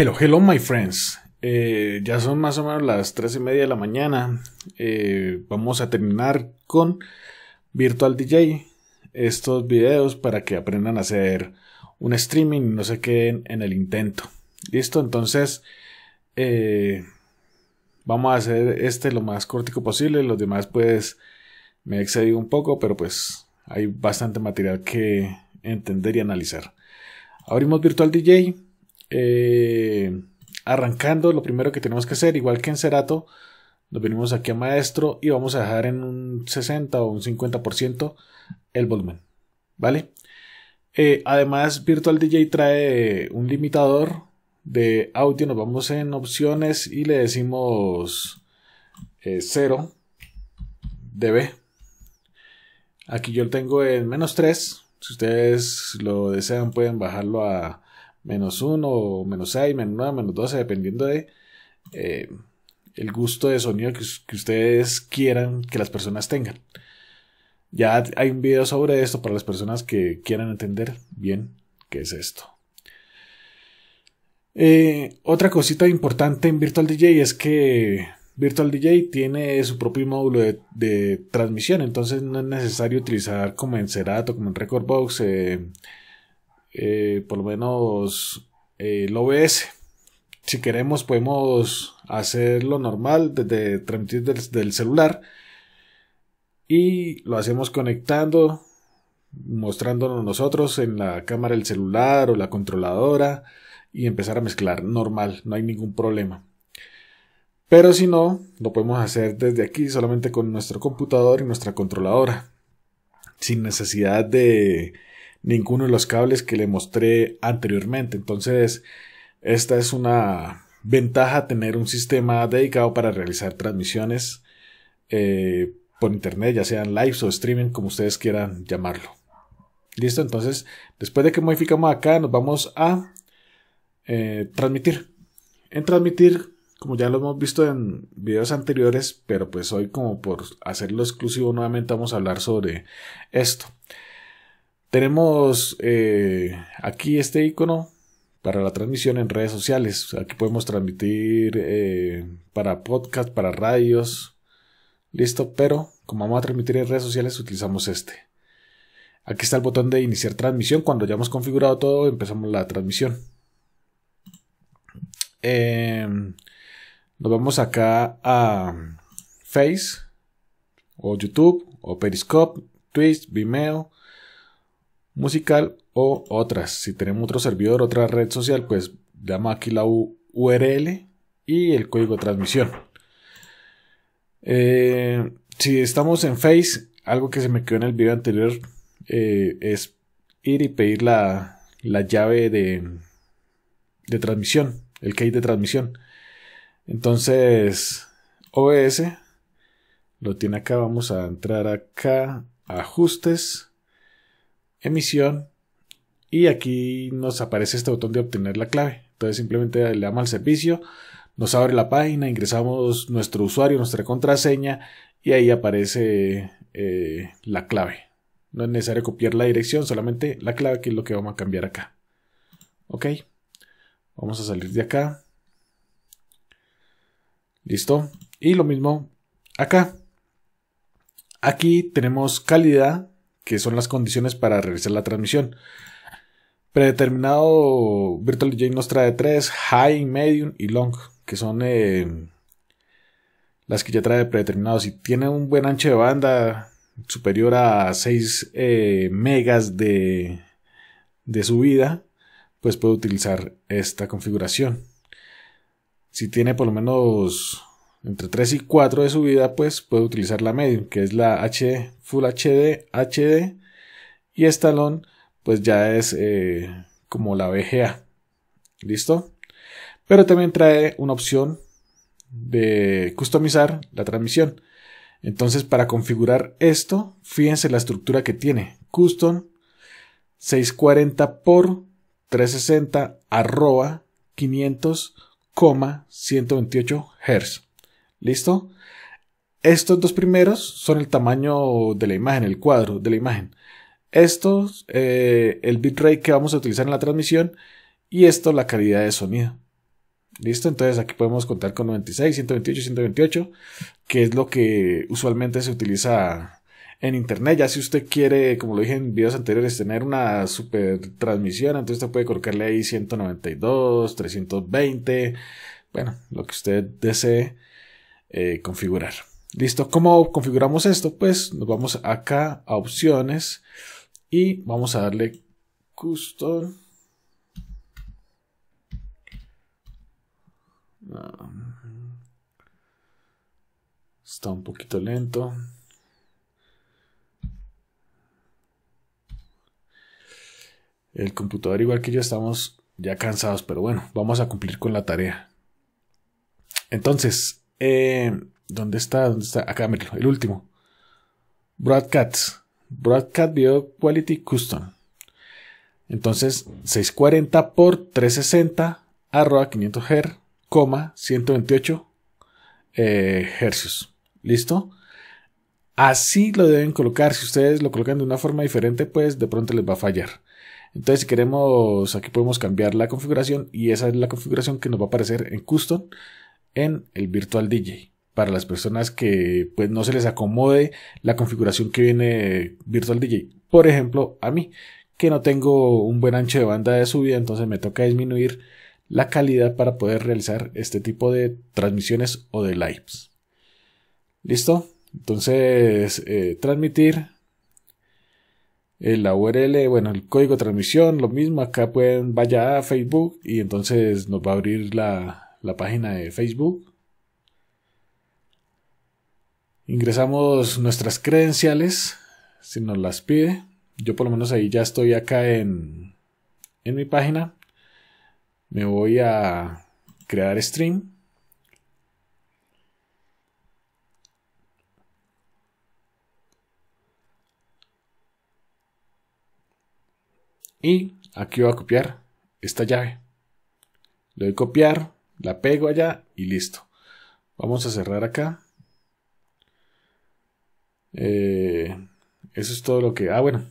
Hello, hello, my friends. Eh, ya son más o menos las 3 y media de la mañana. Eh, vamos a terminar con Virtual DJ. Estos videos para que aprendan a hacer un streaming y no se queden en el intento. Listo, entonces eh, vamos a hacer este lo más cortico posible. Los demás, pues me he excedido un poco, pero pues hay bastante material que entender y analizar. Abrimos Virtual DJ eh, arrancando, lo primero que tenemos que hacer, igual que en Cerato, nos venimos aquí a maestro y vamos a dejar en un 60 o un 50% el volumen. ¿Vale? Eh, además, Virtual DJ trae un limitador de audio. Nos vamos en opciones y le decimos 0 eh, dB. Aquí yo lo tengo en menos 3. Si ustedes lo desean, pueden bajarlo a menos 1, menos 6, menos 9, menos 12, dependiendo de eh, el gusto de sonido que, ustedes quieran que las personas tengan. Ya hay un video sobre esto para las personas que quieran entender bien qué es esto. Eh, otra cosita importante en Virtual DJ es que Virtual DJ tiene su propio módulo de, transmisión, entonces no es necesario utilizar como en Serato, como en Recordbox, box eh, eh, por lo menos eh, el OBS. Si queremos podemos hacerlo normal desde transmitir del, celular y lo hacemos conectando, mostrándonos nosotros en la cámara del celular o la controladora y empezar a mezclar normal, no hay ningún problema. Pero si no, lo podemos hacer desde aquí solamente con nuestro computador y nuestra controladora, sin necesidad de ninguno de los cables que le mostré anteriormente. Entonces, esta es una ventaja tener un sistema dedicado para realizar transmisiones eh, por internet, ya sean lives o streaming, como ustedes quieran llamarlo. Listo, entonces, después de que modificamos acá, nos vamos a eh, transmitir. En transmitir, como ya lo hemos visto en videos anteriores, pero pues hoy como por hacerlo exclusivo nuevamente vamos a hablar sobre esto. Tenemos eh, aquí este icono para la transmisión en redes sociales. Aquí podemos transmitir eh, para podcast, para radios. Listo, pero como vamos a transmitir en redes sociales utilizamos este. Aquí está el botón de iniciar transmisión. Cuando ya hemos configurado todo, empezamos la transmisión. Em, nos vamos acá a Face o YouTube o Periscope, Twitch, Vimeo musical o otras. Si tenemos otro servidor, otra red social, pues llama aquí la URL y el código de transmisión. Eh, si estamos en Face, algo que se me quedó en el video anterior eh, es ir y pedir la, la llave de, de transmisión, el key de transmisión. Entonces, OBS lo tiene acá. Vamos a entrar acá, ajustes emisión y aquí nos aparece este botón de obtener la clave. Entonces simplemente le damos al servicio, nos abre la página, ingresamos nuestro usuario, nuestra contraseña y ahí aparece eh, la clave. No es necesario copiar la dirección, solamente la clave que es lo que vamos a cambiar acá. Ok, vamos a salir de acá. Listo. Y lo mismo acá. Aquí tenemos calidad, que son las condiciones para revisar la transmisión. Predeterminado Virtual nos trae tres, High, Medium y Long, que son eh, las que ya trae predeterminado. Si tiene un buen ancho de banda superior a 6 eh, megas de, de subida, pues puede utilizar esta configuración. Si tiene por lo menos entre 3 y 4 de subida, pues puede utilizar la medium, que es la HD, Full HD, HD, y estalon, pues ya es eh, como la VGA. ¿Listo? Pero también trae una opción de customizar la transmisión. Entonces, para configurar esto, fíjense la estructura que tiene. Custom 640 por 360 arroba 500, 128 Hz. ¿Listo? Estos dos primeros son el tamaño de la imagen, el cuadro de la imagen. Estos, eh, el bitrate que vamos a utilizar en la transmisión y esto, la calidad de sonido. ¿Listo? Entonces aquí podemos contar con 96, 128, 128, que es lo que usualmente se utiliza en internet. Ya si usted quiere, como lo dije en videos anteriores, tener una super transmisión, entonces usted puede colocarle ahí 192, 320, bueno, lo que usted desee eh, configurar. Listo, ¿cómo configuramos esto? Pues nos vamos acá a opciones y vamos a darle custom. Ah, está un poquito lento. El computador igual que ya estamos ya cansados, pero bueno, vamos a cumplir con la tarea. Entonces, eh, ¿Dónde está? ¿Dónde está? Acá, el último. Broadcast. Broadcast Video Quality Custom. Entonces, 640 por 360 arroba 500 Hz, coma 128 eh, ¿Listo? Así lo deben colocar. Si ustedes lo colocan de una forma diferente, pues de pronto les va a fallar. Entonces, si queremos, aquí podemos cambiar la configuración y esa es la configuración que nos va a aparecer en Custom en el Virtual DJ. Para las personas que pues, no se les acomode la configuración que viene Virtual DJ. Por ejemplo, a mí, que no tengo un buen ancho de banda de subida, entonces me toca disminuir la calidad para poder realizar este tipo de transmisiones o de lives. ¿Listo? Entonces, eh, transmitir la URL, bueno, el código de transmisión, lo mismo. Acá pueden vaya a Facebook y entonces nos va a abrir la, la página de Facebook. Ingresamos nuestras credenciales, si nos las pide. Yo por lo menos ahí ya estoy acá en, en mi página. Me voy a crear stream. Y aquí voy a copiar esta llave. Le doy copiar. La pego allá y listo. Vamos a cerrar acá. Eh, eso es todo lo que... Ah, bueno.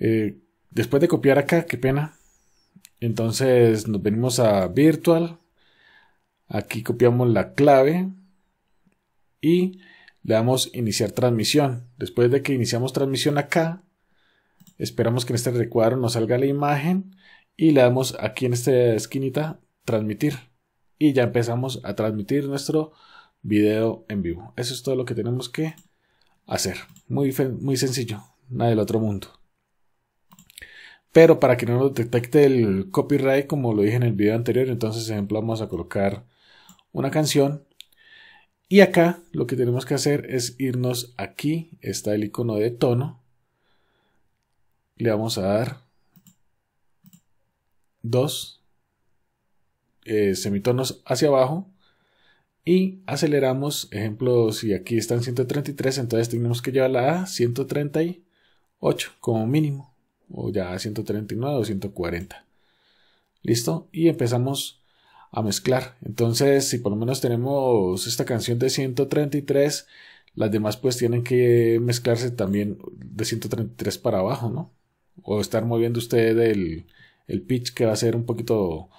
Eh, después de copiar acá, qué pena. Entonces nos venimos a virtual. Aquí copiamos la clave. Y le damos iniciar transmisión. Después de que iniciamos transmisión acá, esperamos que en este recuadro nos salga la imagen y le damos aquí en esta esquinita transmitir y ya empezamos a transmitir nuestro video en vivo. Eso es todo lo que tenemos que hacer. Muy, muy sencillo, nada del otro mundo. Pero para que no nos detecte el copyright, como lo dije en el video anterior, entonces, ejemplo, vamos a colocar una canción. Y acá lo que tenemos que hacer es irnos aquí, está el icono de tono. Le vamos a dar dos eh, semitonos hacia abajo y aceleramos, ejemplo, si aquí están 133, entonces tenemos que llevarla a 138 como mínimo, o ya a 139 o 140. ¿Listo? Y empezamos a mezclar. Entonces, si por lo menos tenemos esta canción de 133, las demás pues tienen que mezclarse también de 133 para abajo, ¿no? O estar moviendo usted el, el pitch que va a ser un poquito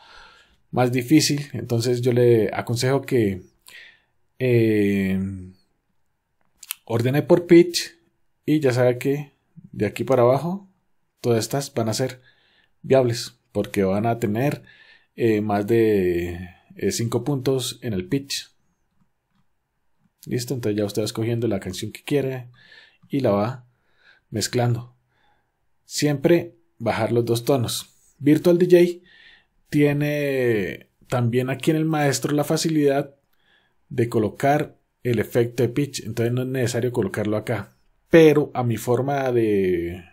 más difícil. Entonces yo le aconsejo que eh, ordene por pitch y ya sabe que de aquí para abajo todas estas van a ser viables porque van a tener eh, más de 5 eh, puntos en el pitch. Listo, entonces ya usted va escogiendo la canción que quiere y la va mezclando. Siempre bajar los dos tonos. Virtual DJ tiene también aquí en el maestro la facilidad de colocar el efecto de pitch. Entonces no es necesario colocarlo acá. Pero a mi forma de,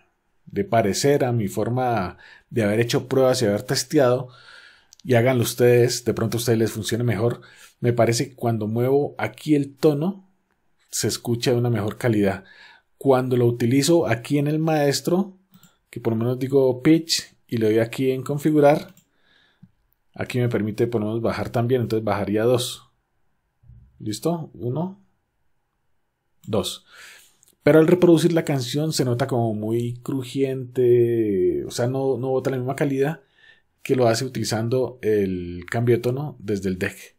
de parecer, a mi forma de haber hecho pruebas y haber testeado, y háganlo ustedes, de pronto a ustedes les funcione mejor. Me parece que cuando muevo aquí el tono, se escucha de una mejor calidad. Cuando lo utilizo aquí en el maestro, que por lo menos digo pitch y le doy aquí en configurar. Aquí me permite, ponemos bajar también, entonces bajaría 2. ¿Listo? 1, 2. Pero al reproducir la canción se nota como muy crujiente, o sea, no, no bota la misma calidad que lo hace utilizando el cambio de tono desde el deck.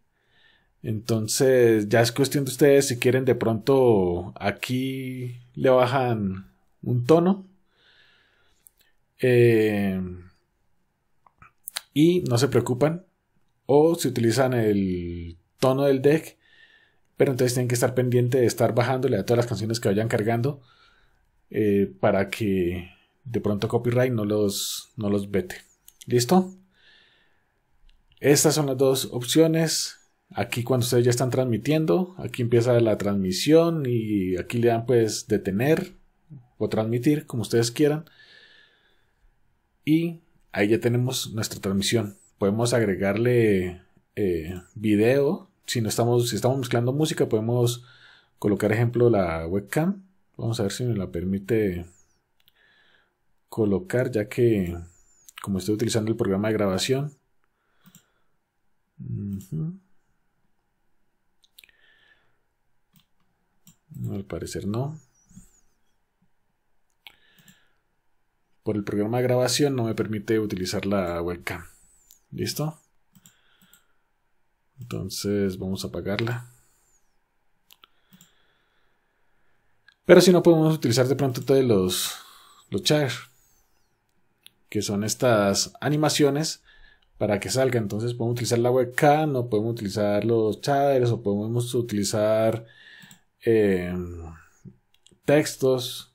Entonces, ya es cuestión de ustedes si quieren de pronto aquí le bajan un tono eh, y no se preocupan. O se utilizan el tono del deck. Pero entonces tienen que estar pendiente de estar bajándole a todas las canciones que vayan cargando. Eh, para que de pronto copyright no los, no los vete. ¿Listo? Estas son las dos opciones. Aquí cuando ustedes ya están transmitiendo, aquí empieza la transmisión y aquí le dan pues detener o transmitir como ustedes quieran. Y ahí ya tenemos nuestra transmisión. Podemos agregarle eh, video. Si no estamos, si estamos mezclando música, podemos colocar ejemplo la webcam. Vamos a ver si me la permite colocar, ya que como estoy utilizando el programa de grabación. al parecer no. por el programa de grabación no me permite utilizar la webcam. ¿Listo? Entonces vamos a apagarla. Pero si no podemos utilizar de pronto todos los, los que son estas animaciones para que salga. Entonces podemos utilizar la webcam, no podemos utilizar los chaders o podemos utilizar eh, textos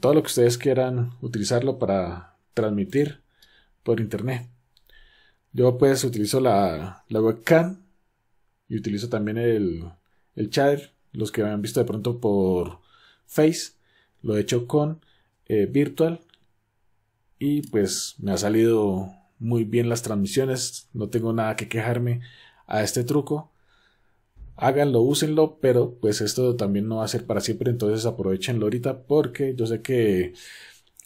todo lo que ustedes quieran utilizarlo para transmitir por internet. Yo pues utilizo la, webcam y utilizo también el, chat, los que me han visto de pronto por Face, lo he hecho con eh, virtual y pues me ha salido muy bien las transmisiones, no tengo nada que quejarme a este truco háganlo, úsenlo, pero pues esto también no va a ser para siempre, entonces aprovechenlo ahorita porque yo sé que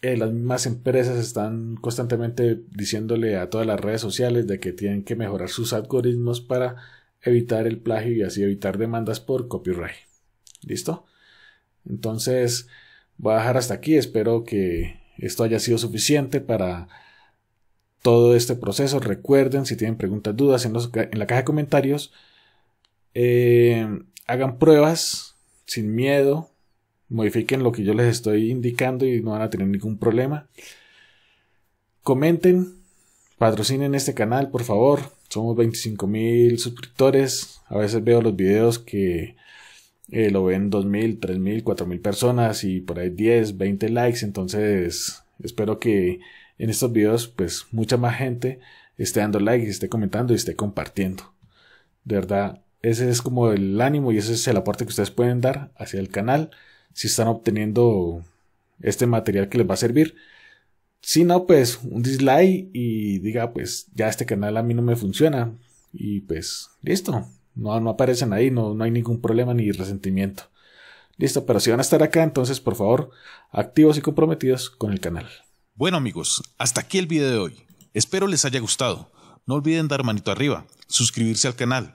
eh, las mismas empresas están constantemente diciéndole a todas las redes sociales de que tienen que mejorar sus algoritmos para evitar el plagio y así evitar demandas por copyright. ¿Listo? Entonces, voy a dejar hasta aquí, espero que esto haya sido suficiente para todo este proceso. Recuerden, si tienen preguntas, dudas en la caja de comentarios, eh, hagan pruebas sin miedo, modifiquen lo que yo les estoy indicando y no van a tener ningún problema. Comenten, patrocinen este canal, por favor. Somos 25.000 mil suscriptores. A veces veo los videos que eh, lo ven 2.000, 3.000, 4.000 personas y por ahí 10, 20 likes. Entonces espero que en estos videos pues mucha más gente esté dando like, esté comentando y esté compartiendo. De verdad, ese es como el ánimo y ese es el aporte que ustedes pueden dar hacia el canal si están obteniendo este material que les va a servir. Si no, pues un dislike y diga, pues ya este canal a mí no me funciona. Y pues listo, no, no aparecen ahí, no, no hay ningún problema ni resentimiento. Listo, pero si van a estar acá, entonces por favor, activos y comprometidos con el canal. Bueno amigos, hasta aquí el video de hoy. Espero les haya gustado. No olviden dar manito arriba, suscribirse al canal